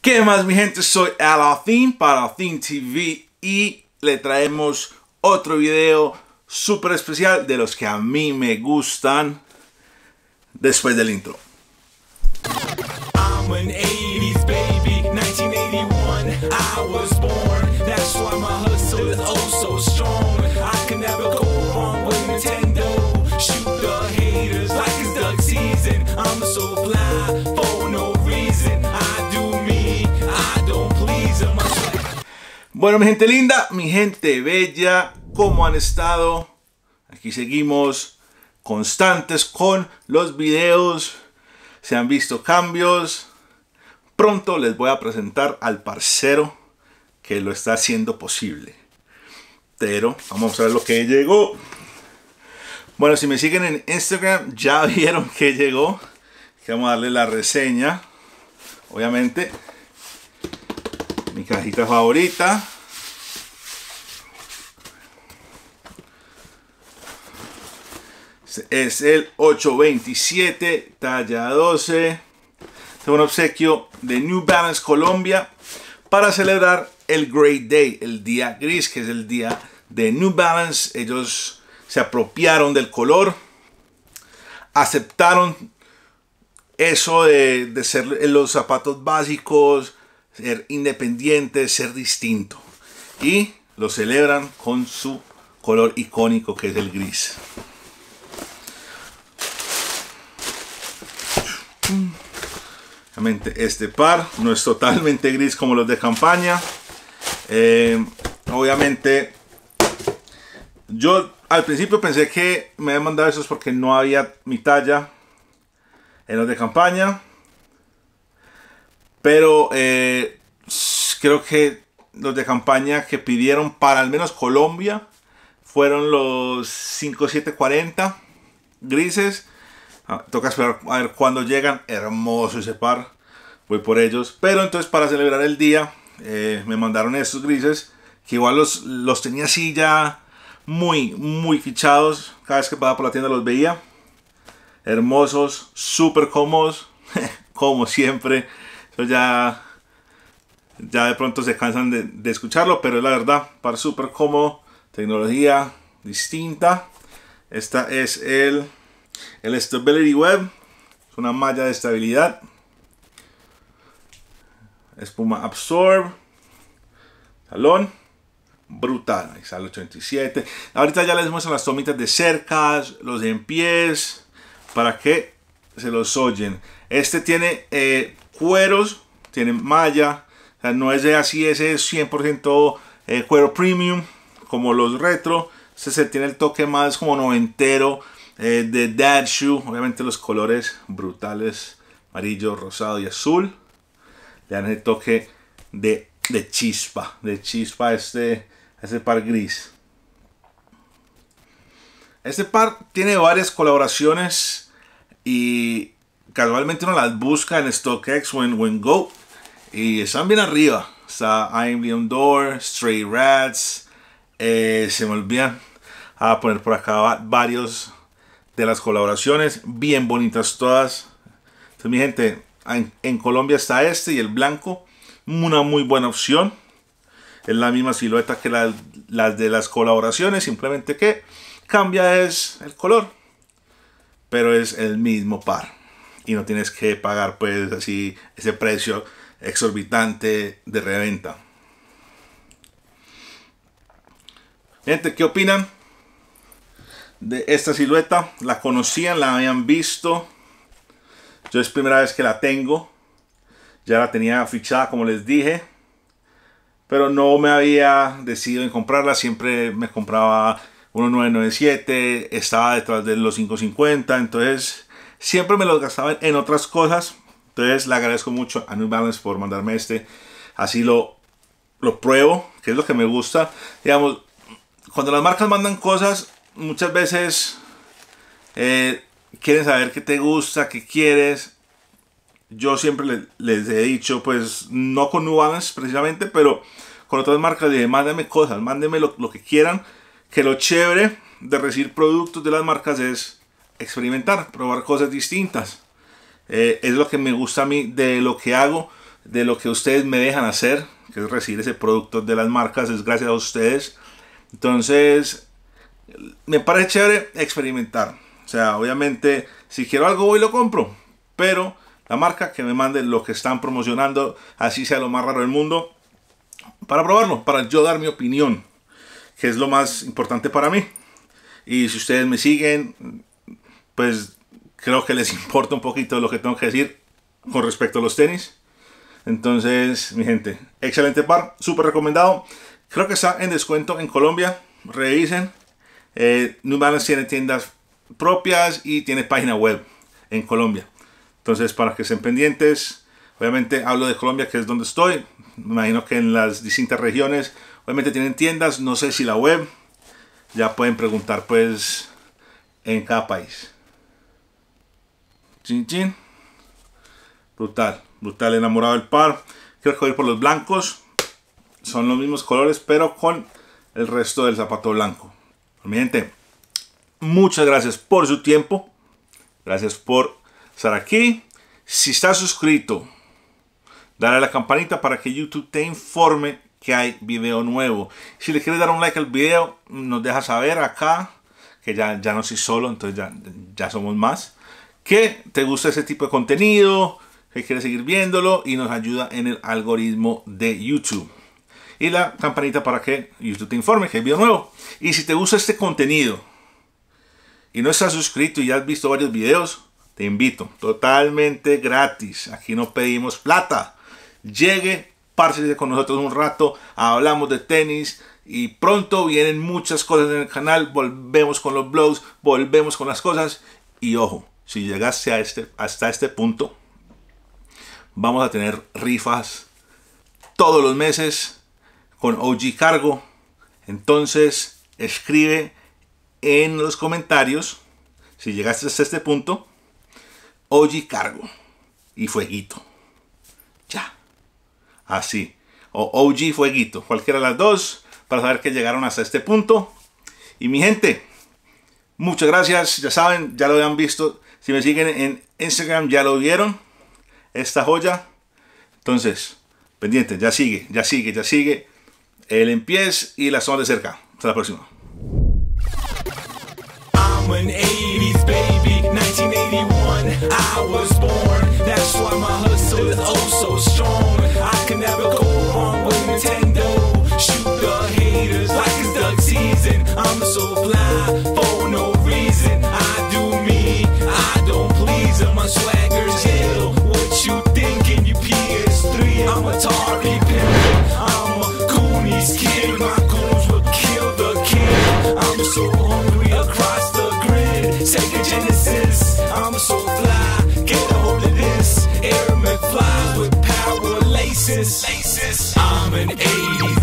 ¿Qué más mi gente? Soy Alafin para Alafin TV y le traemos otro video súper especial de los que a mí me gustan después del intro. Bueno, mi gente linda, mi gente bella, ¿cómo han estado? Aquí seguimos constantes con los videos. Se han visto cambios. Pronto les voy a presentar al parcero que lo está haciendo posible. Pero vamos a ver lo que llegó. Bueno, si me siguen en Instagram ya vieron que llegó. vamos a darle la reseña. Obviamente mi cajita favorita es el 827 talla 12 es un obsequio de New Balance Colombia para celebrar el Great Day, el día gris, que es el día de New Balance. Ellos se apropiaron del color, aceptaron eso de, de ser los zapatos básicos, ser independiente, ser distinto. Y lo celebran con su color icónico que es el gris. Obviamente este par no es totalmente gris como los de campaña. Eh, obviamente yo al principio pensé que me habían mandado esos porque no había mi talla en los de campaña. Pero eh, creo que los de campaña que pidieron para al menos Colombia fueron los 5740 grises. Ah, toca esperar a ver cuándo llegan. Hermoso ese par. Voy por ellos. Pero entonces para celebrar el día eh, me mandaron estos grises. Que igual los, tenía así ya muy, muy fichados. Cada vez que pasaba por la tienda los veía. Hermosos, súper cómodos. como siempre ya, ya de pronto se cansan de, escucharlo, pero la verdad, para súper cómodo, tecnología distinta. Esta es el, el Stability Web, es una malla de estabilidad. Espuma Absorb, salón brutal. Ahí está el 87. Ahorita ya les muestro las tomitas de cerca, los de en pies, para que se los oyen. Este tiene eh, cueros, tienen malla, no es así ese es 100% eh, cuero premium como los retro, este se tiene el toque más como noventero eh, de Dad Shoe, obviamente los colores brutales, amarillo, rosado y azul, le dan el toque de, de chispa, de chispa este, este par gris. Este par tiene varias colaboraciones y casualmente uno las busca en StockX o en, Go y están bien arriba. Está I'm Leon Door, Stray Rats, eh, se me olvidan a ah, poner por acá varios de las colaboraciones, bien bonitas todas. Entonces, mi gente, ah, en, Colombia está este y el blanco, una muy buena opción. Es la misma silueta que las de las colaboraciones, simplemente que cambia es el color, pero es el mismo par y no tienes que pagar pues así ese precio exorbitante de reventa. Gente, ¿qué opinan de esta silueta? La conocían, la habían visto. Yo es primera vez que la tengo. Ya la tenía fichada, como les dije. Pero no me había decidido en comprarla. Siempre me compraba 1997. Estaba detrás de los 550. Entonces Siempre me los gastaban en otras cosas. Entonces le agradezco mucho a New Balance por mandarme este. Así lo, lo pruebo, que es lo que me gusta. Digamos, cuando las marcas mandan cosas, muchas veces eh, quieren saber qué te gusta, qué quieres. Yo siempre les he dicho, pues no con New Balance precisamente, pero con otras marcas, dije, mándame cosas, mándeme lo que quieran. Que lo chévere de recibir productos de las marcas es experimentar, probar cosas distintas. Eh, es lo que me gusta a mí de lo que hago, de lo que ustedes me dejan hacer, que es recibir ese producto de las marcas, es gracias a ustedes. Entonces, me parece chévere experimentar. O sea, obviamente, si quiero algo voy y lo compro, pero la marca que me mande lo que están promocionando, así sea lo más raro del mundo, para probarlo, para yo dar mi opinión, que es lo más importante para mí. Y si ustedes me siguen, pues creo que les importa un poquito lo que tengo que decir con respecto a los tenis. Entonces, mi gente, excelente par, súper recomendado. Creo que está en descuento en Colombia. Revisen. Eh, New Balance tiene tiendas propias y tiene página web en Colombia. Entonces, para que estén pendientes, obviamente hablo de Colombia, que es donde estoy. imagino que en las distintas regiones, obviamente tienen tiendas. No sé si la web. Ya pueden preguntar, pues, en cada país. Brutal, brutal. Enamorado del par. Quiero ir por los blancos. Son los mismos colores, pero con el resto del zapato blanco. Mi gente, muchas gracias por su tiempo. Gracias por estar aquí. Si estás suscrito, dale a la campanita para que YouTube te informe que hay video nuevo. Si le quieres dar un like al video, nos deja saber acá que ya, ya no soy solo, entonces ya, ya somos más que te gusta ese tipo de contenido, que quieres seguir viéndolo y nos ayuda en el algoritmo de YouTube. Y la campanita para que YouTube te informe que hay video nuevo. Y si te gusta este contenido y no estás suscrito y ya has visto varios videos, te invito, totalmente gratis. Aquí no pedimos plata. Llegue, de con nosotros un rato, hablamos de tenis, y pronto vienen muchas cosas en el canal, volvemos con los blogs, volvemos con las cosas y ojo, si llegase a este, hasta este punto, vamos a tener rifas todos los meses con OG cargo. Entonces, escribe en los comentarios, si llegaste hasta este punto, OG cargo y fueguito. Ya. Así. O OG fueguito. Cualquiera de las dos. Para saber que llegaron hasta este punto. Y mi gente. Muchas gracias. Ya saben, ya lo habían visto si me siguen en Instagram, ya lo vieron. Esta joya. Entonces, pendiente, ya sigue, ya sigue, ya sigue. El empiez y la zona de cerca. Hasta la próxima. basis. I'm an 80s